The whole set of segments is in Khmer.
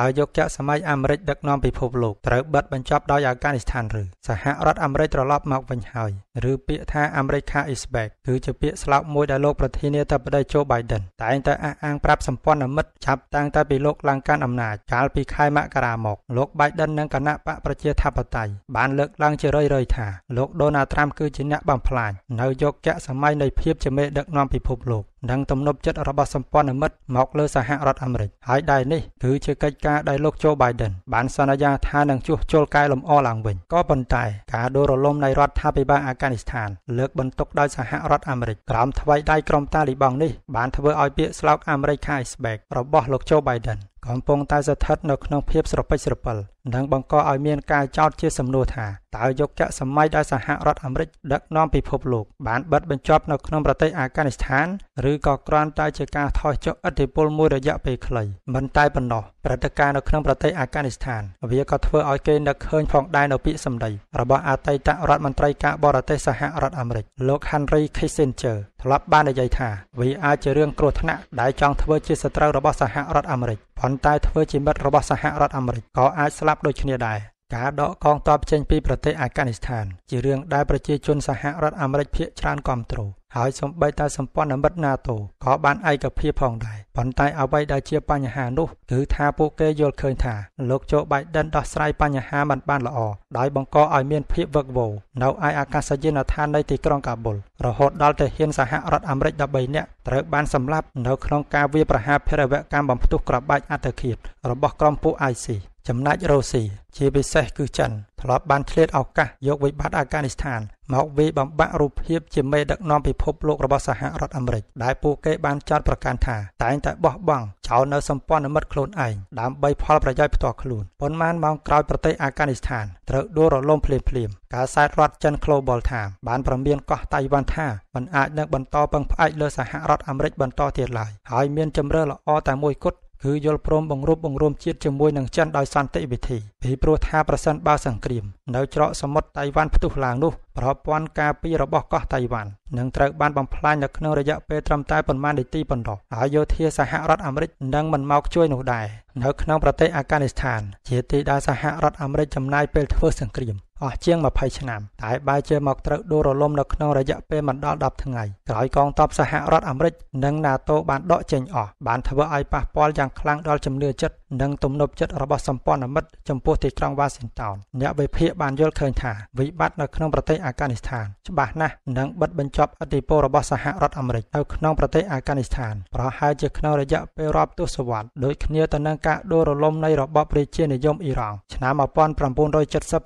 ដោយយកចាក់សម័យអាមេរិកដឹកនាំពិភពលោកត្រូវបិទបញ្ចប់ដោយអាហ្គានីស្ថានឬសហរដ្ឋអាមេរិកត្រឡប់មកវិញហើយឬពាក្យថា America is back គឺជាពាក្យស្លោកមួយដែលលោកប្រធានាធិបតី Joe Biden តែងតែអះអាងប្រាប់សម្ព័ន្ធមិត្តចាប់តាំងតែពីលោកឡើងកាន់អំណាចកាលពីខែមករាមកលោក Biden និងគណៈបកប្រជាធិបតេយ្យបានលើកឡើងជារឿយៗថាលោក Donald Trump គឺជាអ្នកបំផ្លាញនៅយកចាក់សម័យនៃភាពជាមេដឹកនាំពិភពលោកនិងទំនុកចិត្តរបស់សម្ព័ន្ធមិត្តមក លើសហរដ្ឋអាមេរិកហើយដែរនេះគឺជាកិច្ចការដែលលោកโจ Biden បានសន្យា ថានឹងជួសជុលកែលម្អឡើងវិញក៏ប៉ុន្តែការដួលរលំនៃរដ្ឋាភិបាលអាហ្វហ្គានីស្ថានលើកបន្ទុកដោយសហរដ្ឋអាមេរិកក្រោមថ្វីដៃក្រុមតាលីបង់នេះបានធ្វើឲ្យពាក្យស្លោក America is back របស់លោកโจ Biden កំពុងតែស្ថិតនៅក្នុងភាពស្រពិចស្រពិលនិងបង្កឲ្យមានការចោទជាសំណួរថាតើយកចាក់សម័យដោយសហរដ្ឋអាមេរិកដឹកនាំពិភពលោក បានបិទបញ្ចប់នៅក្នុងប្រទេសអាហ្គានីស្ថានឬក៏គ្រាន់តែជាការថយចុះឥទ្ធិពលមួយរយៈពេលខ្លីមិនតែប៉ុណ្ណោះព្រឹត្តិការណ៍នៅក្នុងប្រទេសអាហ្គានីស្ថាន វាក៏ធ្វើឲ្យគេនឹកឃើញផងដែរនៅពាក្យសម្ដីរបស់អតីតរដ្ឋមន្ត្រីការបរទេសសហរដ្ឋអាមេរិកលោក Henry Kissinger ធ្លាប់បាននិយាយថាវាអាចជារឿងគ្រោះថ្នាក់ដែលចង់ធ្វើជាសត្រូវរបស់សហរដ្ឋអាមេរិកប៉ុន្តែធ្វើជាមិត្តរបស់សហរដ្ឋអាមេរិកក៏អាចស្លាប់ប់ដូចគ្នាដែរការដកកងទ័ពចេញពីប្រទេសអាហ្វហ្គានីស្ថាន ជារឿងដែលប្រជាជនសហរដ្ឋអាមេរិកភាគច្រើនគាំទ្រហើយសម្បីតែសម្ព័ន្ធមិត្ត NATO ក៏បានឯកភាពផងដែរប៉ុន្តែអ្វីដែលជាបញ្ហានោះគឺថាពួកគេយល់ឃើញថាលោកโจ Biden ដោះស្រាយបញ្ហាមិនបានល្អដោយបង្កឲ្យមានភាពវឹកវរនៅឯអាកាសយានដ្ឋាននៃទីក្រុងកាប៊ុលរហូតដល់ទៅហ៊ានសហរដ្ឋអាមេរិក13នាក់ត្រូវបានសម្លាប់នៅក្នុងការវាយប្រហារភេរវកម្មបំផ្ទុះក្របបាច់អត្តឃាតរបស់ក្រុមពួក ISIS ចំណែករុស្ស៊ីជាពិសេសគឺចិនធ្លាប់បានឆ្លៀតឱកាសយកវិបត្តិអាហ្គានីស្ថានមកវាយបំបាក់រូបភាពជាមេដឹកនាំពិភពលោករបស់សហរដ្ឋអាមេរិកដែលពួកគេបានចោទប្រកាន់ថាតែងតែបោះបង់ចោលនៅសម្ព័ន្ធមិត្តខ្លួនឯងដើម្បីផលប្រយោជន៍ផ្ទាល់ខ្លួនប៉ុន្មានម៉ោងក្រោយប្រទេសអាហ្គានីស្ថានត្រូវដួលរលំភ្លាមភ្លាមការសែតរដ្ឋចិន Global Times បានប្រមានកោះតៃវ៉ាន់ថាมันអាចនឹងបន្តពឹងផ្អែកលើសហរដ្ឋអាមេរិកបន្តទៀតឡើយហើយមានជំរឿនល្អតែមួយគត់គឺយល់ព្រមបង្រួបបង្រួមជាតិជាមួយនឹងចិនដោយសន្តិវិធីពីព្រោះថាប្រសិនបើសង្គ្រាមនៅច្រកសមុទ្រតៃវ៉ាន់ផ្ទុះឡើងនោះប្រព័ន្ធការពាររបស់កោះតៃវ៉ាន់នឹងត្រូវបានបំផ្លាញនៅក្នុងរយៈពេលត្រឹមតែប៉ុន្មាននាទីប៉ុណ្ណោះហើយយោធាសហរដ្ឋអាមេរិកនឹងមិនមកជួយនោះដែរនៅក្នុងប្រទេសអាហ្គានីស្ថានជាទីដែលសហរដ្ឋអាមេរិកចំណាយពេលធ្វើសង្គ្រាមអស់ជាង20ឆ្នាំតែបែរជាមកត្រូវដួលរលំនៅក្នុងរយៈពេលមិនដល់10ថ្ងៃក្រោយកងទ័ពសហរដ្ឋអាមេរិកនិង NATO បានដកចេញអស់បានធ្វើឲ្យប៉ះពាល់យ៉ាងខ្លាំងដល់ជំនឿចិត្តនិងទំនុកចិត្តរបស់សម្ព័ន្ធមិត្តចំពោះទីក្រុងវ៉ាស៊ីនតោនអ្នកវិភាគបានយល់ឃើញថាវិបត្តិនៅក្នុងប្រទេសអាហ្គានីស្ថានច្បាស់ណាស់នឹងបិទបញ្ចប់ឥទ្ធិពលរបស់សហរដ្ឋអាមេរិកនៅក្នុងប្រទេសអាហ្គានីស្ថានប្រហែលជាក្នុងរយៈពេលរាប់ទសវត្សរ៍ដូចគ្នាទៅនឹងការដួលរលំនៃរបបប្រជានិយមអ៊ីរ៉ង់ឆ្នាំ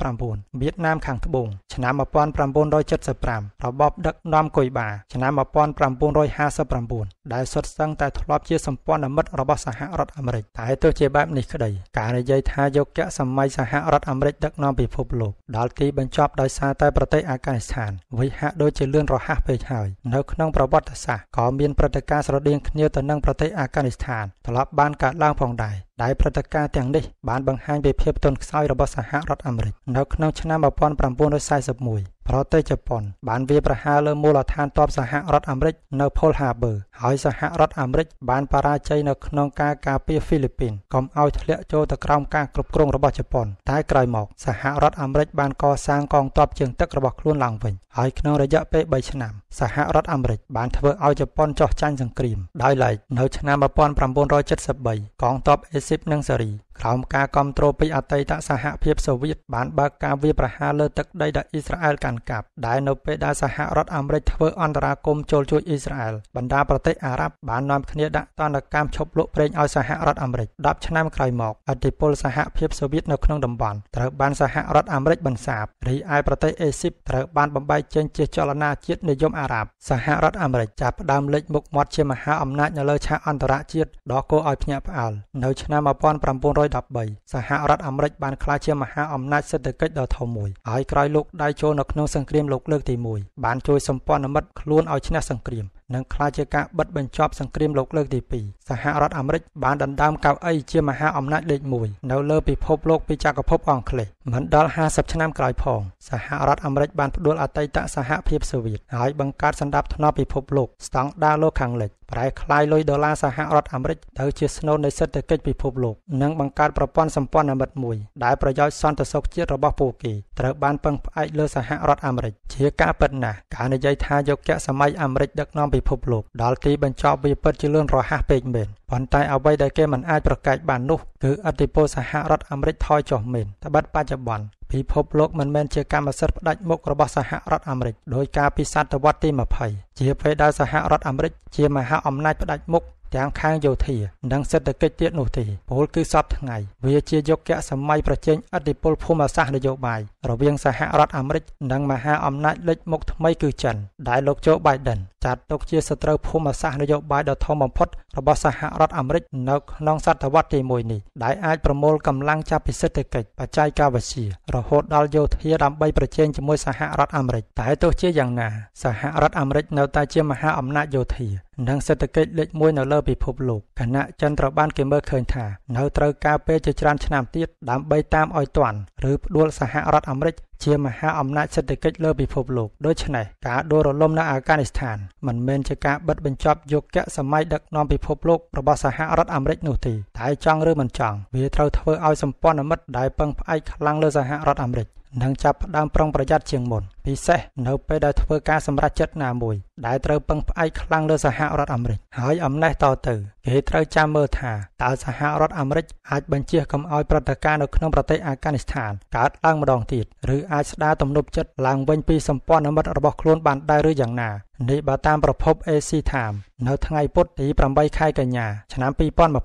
1979វៀតណាមខាងត្បូងឆ្នាំ1975របបដឹកនាំគុយបា ឆ្នាំ1959ដែលសុទ្ធសឹងតែធ្លាប់ជាសម្ព័ន្ធមិត្តរបស់សហរដ្ឋអាមេរិកតែទោះជាបែបនេះក្តីការនិយាយថាយុគសម័យសហរដ្ឋអាមេរិកដឹកនាំពិភពលោក ដល់ទីបញ្ចប់ដោយសារតែប្រទេសអាហ្គានីស្ថានវិហាក់ដូចជាលឿនរហ័សពេកហើយនៅក្នុងប្រវត្តិសាស្ត្រក៏មានព្រឹត្តិការណ៍ស្រដៀងគ្នាទៅនឹងប្រទេសអាហ្គានីស្ថានត្រឡប់បានកើតឡើងផងដែរដែលព្រឹត្តិការណ៍ទាំងនេះបានបង្ហាញពីភាពទន់ខ្សោយរបស់សហរដ្ឋអាមេរិកនៅក្នុងឆ្នាំ1941ប្រទេសជប៉ុនបានវាយប្រហារលើមូលដ្ឋានទ័ពសហរដ្ឋអាមេរិកនៅ Pearl Harbor ហើយសហរដ្ឋអាមេរិកបានបរាជ័យនៅក្នុងការការពារហ្វីលីពីនកុំឲ្យធ្លាក់ចូលទៅក្រោមការគ្រប់គ្រងរបស់ជប៉ុន តែក្រោយមកសហរដ្ឋអាមេរិកបានកសាងកងទ័ពជើងទឹករបស់ខ្លួនឡើងវិញហើយក្នុងរយៈពេល3ឆ្នាំសហរដ្ឋអាមេរិកបានធ្វើឲ្យជប៉ុនចោះចាញ់សង្គ្រាមដោយឡែកនៅឆ្នាំ1973កងទ័ពអេ isip ng sari ក្រោមការគ្រប់គ្រងពីអតីតសហភាពសូវៀតបានបើកការវាយប្រហារលើទឹកដីដែលអ៊ីស្រាអែលកាន់កាប់ដែលនៅពេលដែលសហរដ្ឋអាមេរិកធ្វើអន្តរាគមន៍ចូលជួយអ៊ីស្រាអែលបណ្ដាប្រទេសអារ៉ាប់បាននាំគ្នាដាក់ទណ្ឌកម្មឈប់លក់ប្រេងឲ្យសហរដ្ឋអាមេរិក10ឆ្នាំក្រោយមកអធិពលសហភាពសូវៀតនៅក្នុងតំបន់ត្រូវបានសហរដ្ឋអាមេរិកបន្សាបរីឯប្រទេសអេស៊ីបត្រូវបានបំបែកចេញជា ចលនាជាតិនិយមអារ៉ាប់សហរដ្ឋអាមេរិកចាប់ផ្ដើមលេចមុខមាត់ជាមហាអំណាចនៅលើឆាកអន្តរជាតិដ៏គួរឲ្យភ្ញាក់ផ្អើលនៅឆ្នាំ1900 1913សហរដ្ឋអាមេរិកបានក្លាយជាមហាអំណាចសេដ្ឋកិច្ចដ៏ធំមួយហើយក្រោយលោកដៃចូលនៅក្នុងសង្គ្រាមលោកលើកទី1បានជួយសម្ព័ន្ធមិត្តខ្លួនឲ្យឈ្នះសង្គ្រាមនិងក្លាយជាការបិទបញ្ចប់សង្គ្រាមលោកលើកទី2សហរដ្ឋអាមេរិកបានដណ្ដើមកៅអីជាមហាអំណាចលេខ1នៅលើពិភពលោកពីចក្រភពអង់គ្លេសមិនដល់50ឆ្នាំក្រោយផងសហរដ្ឋអាមេរិកបានផ្ដួលអតីតសហភាពសូវៀតហើយបង្កើតសន្តិភាពពិភពលោកស្តង់ដារលោកខាងលិចប្រែក្លាយលុយដុល្លារសហរដ្ឋអាមេរិកទៅជាស្នូលនៃសេដ្ឋកិច្ចពិភពលោកនិងបង្កើតប្រព័ន្ធសម្ព័ន្ធមិត្តមួយ ដែលប្រយោជន៍សន្តិសុខជាតិរបស់ពួកគេត្រូវបានពឹងផ្អែកលើសហរដ្ឋអាមេរិកជាការពិតណាស់ការនិយាយថាយុគសម័យអាមេរិកដឹកនាំពិភពលោកដល់ទីបញ្ចប់វាពិតជាលឿនរហ័សពេកមែនប៉ុន្តែអ្វីដែលគេមិនអាចប្រកែកបាននោះគឺឥទ្ធិពលសហរដ្ឋអាមេរិកថយចុះមែនត្បិតបច្ចុប្បន្នពិភពលោកមិនមែនជាកម្មសិទ្ធិផ្ដាច់មុខរបស់សហរដ្ឋអាមេរិកដោយការពិសតវត្សទី20ជាពេលដែលសហរដ្ឋអាមេរិកជាមហាអំណាចផ្ដាច់មុខទាំងខាងយោធានិងសេដ្ឋកិច្ចទៀតនោះទេពលគឺសពថ្ងៃវាជាយុគសម័យប្រជែងអធិបុលភូមិសាស្ត្រនយោបាយរវាងសហរដ្ឋអាមេរិកនិងមហាអំណាចលិចមុខថ្មីគឺចិនដែលលោកโจ Biden ចាត់ទុកជាសត្រូវភូមិសាស្ត្រនយោបាយដ៏ធំបំផុតរបស់សហរដ្ឋអាមេរិកនៅក្នុងសតវត្សទី1នេះដែលអាចប្រមូលកម្លាំងចាប់ពីសេដ្ឋកិច្ចបច្ចេកវិទ្យារហូតដល់យោធាដើម្បីប្រជែងជាមួយសហរដ្ឋអាមេរិកតែទោះជាយ៉ាងណាសហរដ្ឋអាមេរិកនៅតែជាមហាអំណាចយោធានិងសេដ្ឋកិច្ចលេខ1នៅលើពិភពលោកគណៈចិនត្រូវបានគេមើលឃើញថា នៅត្រូវការពេលជាច្រើនឆ្នាំទៀតដើម្បីតាមឲ្យទាន់ឬផ្ដួលសហរដ្ឋអាមេរិកជាមហាអំណាចសេដ្ឋកិច្ចលើពិភពលោកដូច្នេះការដួលរលំនៅអាហ្គានីស្ថានមិនមែនជាការបិទបញ្ចប់យុគសម័យដឹកនាំពិភពលោករបស់សហរដ្ឋអាមេរិកនោះទេតែចង់ឬមិនចង់វាត្រូវធ្វើឲ្យសម្ព័ន្ធមិត្តដែលពឹងផ្អែកខ្លាំងលើសហរដ្ឋអាមេរិកនឹងចាប់ផ្ដើមប្រុងប្រយ័ត្នជាងមុនពិសេសនៅពេលដែលធ្វើការសម្រេចចិត្តណាមួយ ដែលត្រូវពឹងផ្អែកខ្លាំងលើសហរដ្ឋអាមេរិកហើយអំណេះតទៅគេត្រូវចាំមើលថាតើសហរដ្ឋអាមេរិកអាចបញ្ជាកុំឲ្យប្រតិការនៅក្នុងប្រទេសអាហ្វហ្គានីស្ថានកើតឡើងម្ដងទៀតឬអាចស្ដារទំនុកចិត្តឡើងវិញពីសម្ព័ន្ធមិត្តរបស់ខ្លួនបានដែរឬយ៉ាងណា នេះបើតាមប្រភព AC Time នៅថ្ងៃពុធទី8ខែកញ្ញាឆ្នាំ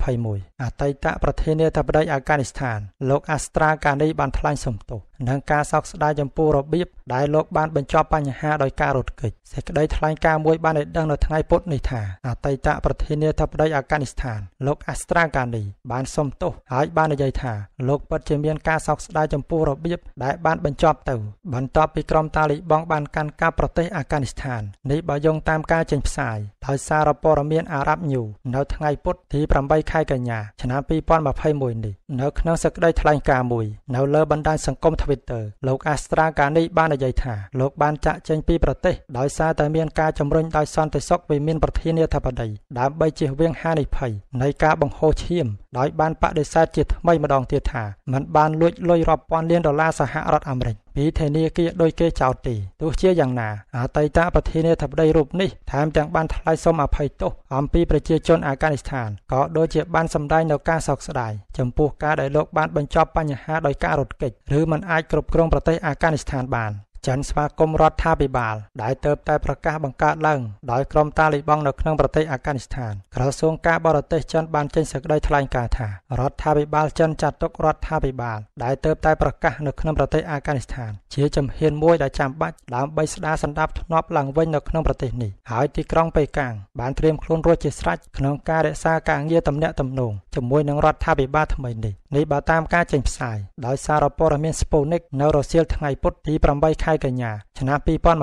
2021អតីតប្រធានាធិបតីអាហ្វហ្គានីស្ថានលោកអាស្ត្រាកានីបានថ្លែងសុំទោសនឹងការសោកស្ដាយចំពោះរបៀបដែលលោកកបានបញ្ចប់បញ្ហាដោយការរត់គេចសេចក្តីថ្លែងការណ៍មួយបានឲ្យដឹងនៅថ្ងៃពុធនេះថាអតីតប្រធានាធិបតីអាហ្វហ្គានីស្ថានលោកអាស្ត្រាកានីបានសុំទោសហើយបាននិយាយថាលោកពិតជាមានការសោកស្ដាយចំពោះរបៀបដែលបានបញ្ចប់ទៅបន្ទាប់ពីក្រុមតាលីបង់បានកាន់កាប់ប្រទេសអាហ្វហ្គានីស្ថាននេះបើយោងតាមការចេញផ្សាយដោយសារព័ត៌មានអារ៉ាប់ញូនៅថ្ងៃពុធទី8ខែកញ្ញាឆ្នាំ2021នេះនៅក្នុងសេចក្តីថ្លែងការណ៍មួយនៅលើបណ្ដាញសង្គម Twitter លោក Astra Kani បាននិយាយថាលោកបានចាក់ចេញពីប្រទេសដោយសារតែមានការជំរុញដោយសន្តិសុខវិមានប្រធានាធិបតីដើម្បីជៀសវាងហានិភ័យនៃការបង្ហូរឈាមដោយបានបដិសេធជាថ្មីម្ដងទៀតថាมันបានលួចលុយរាប់ពាន់លានដុល្លារសហរដ្ឋអាមេរិកពីធនាគារដោយគេចោទទេទោះជាយ៉ាងណាអតីតប្រធានាធិបតីរូបនេះថែមទាំងបានថ្លែងសូមអភ័យទោសអំពីប្រជាជនអាហ្គានីស្ថានក៏ដូចជាបានសម្ដែងនៅការសោកស្ដាយចំពោះការដែលលោកបានបញ្ចប់បញ្ហាដោយការរត់គេចឬមិនអាចគ្រប់គ្រងប្រទេសអាហ្គានីស្ថានបានចិនស្វាគមន៍រដ្ឋាភិបាលដែលទើបតែប្រកាសបង្កើតឡើងដោយក្រុមតាលីបង់នៅក្នុងប្រទេសអាហ្គានីស្ថានក្រសួងការបរទេសចិនបានចេញសេចក្តីថ្លែងការណ៍ថារដ្ឋាភិបាលចិនចាត់ទុករដ្ឋាភិបាលដែលទើបតែប្រកាសនៅក្នុងប្រទេសអាហ្គានីស្ថានជាជំហានមួយដែលចាំបាច់ដើម្បីស្ដារសន្តិភាពឡើងវិញនៅក្នុងប្រទេសនេះហើយទីក្រុងប៉េកាំងបានត្រៀមខ្លួនរួចជាស្រេចក្នុងការរក្សាការងារតំណែងតំណងជាមួយនឹងរដ្ឋាភិបាលថ្មីនេះនេះបើតាមការចេញផ្សាយដោយសារព័ត៌មាន Sputnik នៅរសៀលថ្ងៃពុធទី8ខែកញ្ញាឆ្នាំ2021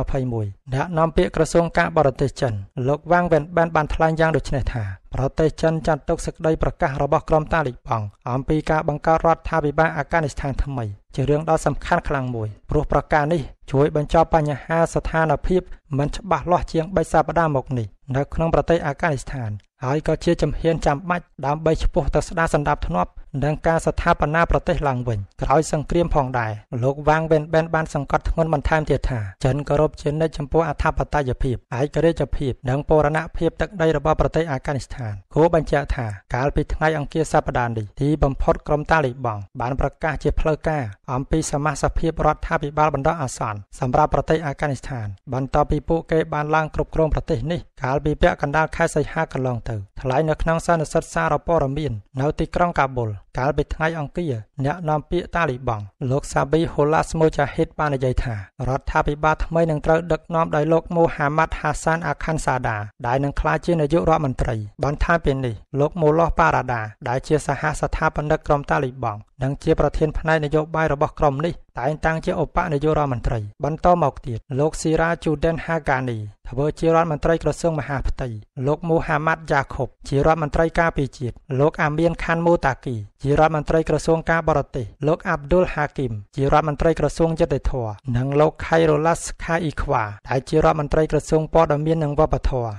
អ្នកនាំពាក្យក្រសួងការបរទេសចិនលោកវ៉ាងវ៉ែនបានបានថ្លែងយ៉ាងដូចនេះថាប្រទេសចិនចាត់ទុកសេចក្តីប្រកាសរបស់ក្រុមតាលីបង់អំពីការបង្កើតរដ្ឋាភិបាលអាហ្វហ្គានីស្ថានថ្មីជារឿងដ៏សំខាន់ខ្លាំងមួយព្រោះប្រកាសនេះជួយបញ្ចប់បញ្ហាស្ថានភាពមិនច្បាស់លាស់ជាង3សប្តាហ៍មកនេះនៅក្នុងប្រទេសអាហ្វហ្គានីស្ថានហើយក៏ជាជំហានចាំបាច់ដើម្បីឆ្ពោះទៅស្ដារសន្តិភាពនិងការស្ថាបនាប្រទេសឡើងវិញក្រោយសង្គ្រាមផងដែរលោកវ៉ាងវេនបេនបានសង្កត់ធ្ងន់បន្ថែមទៀតថាចិនគោរពជានិច្ចចំពោះអធិបតេយ្យភាពឯករាជ្យភាពនិងបូរណភាពទឹកដីរបស់ប្រទេសអាហ្វហ្គានីស្ថាន គូបញ្ជាក់ថាកាលពីថ្ងៃអង្គារសប្តាហ៍នេះទីបំផុតក្រុមតាលីបង់បានប្រកាសជាផ្លូវការអំពីសមាជិកភាពរដ្ឋាភិបាលបណ្ដោះអាសន្នសម្រាប់ប្រទេសអាហ្វហ្គានីស្ថានបន្ទាប់ពីពួកគេបានឡើងគ្រប់គ្រងប្រទេសនេះកាលកាលពីពាក់កណ្ដាលខែសីហាកន្លងទៅថ្លែងនៅក្នុងសន្និសីទសារព័ត៌មាននៅទីក្រុងកាបូលកាលពីថ្ងៃអង្គារអ្នកនាំពាក្យតាលីបង់លោកសាប៊ីហូឡាស្មូជាហ៊ីតបាននិយាយថារដ្ឋាភិបាលថ្មីនឹងត្រូវដឹកនាំដោយលោកមូហាម៉ាត់ហាសានអាខាន់សាដាដែលនឹងក្លាយជានាយករដ្ឋមន្ត្រីបន្ថែមពីនេះលោកមូឡោះប៉ារ៉ាដាដែលជាសហស្ថាបនិកក្រុមតាលីបង់និងជាប្រធានផ្នែកនយោបាយរបស់ក្រុមនេះតែងតាំងជាឧបនាយករដ្ឋមន្ត្រីបន្តមកទៀតលោកស៊ីរ៉ាជូដិនហាកានីធ្វើជារដ្ឋមន្ត្រីក្រសួងមហាផ្ទៃលោកមូហាម៉ាត់យ៉ាខុបជារដ្ឋមន្ត្រីការពារជាតិលោកអាមៀនខាន់មូតាគីជារដ្ឋមន្ត្រីក្រសួងការបរទេសលោកអាប់ឌុលហាគីម ជារដ្ឋមន្ត្រីក្រសួងយុតិធធនិងលោកខៃរ៉ូឡាស់ខាអ៊ីខ្វាដែលជារដ្ឋមន្ត្រីក្រសួងព័ត៌មាននិងវប្បធម៌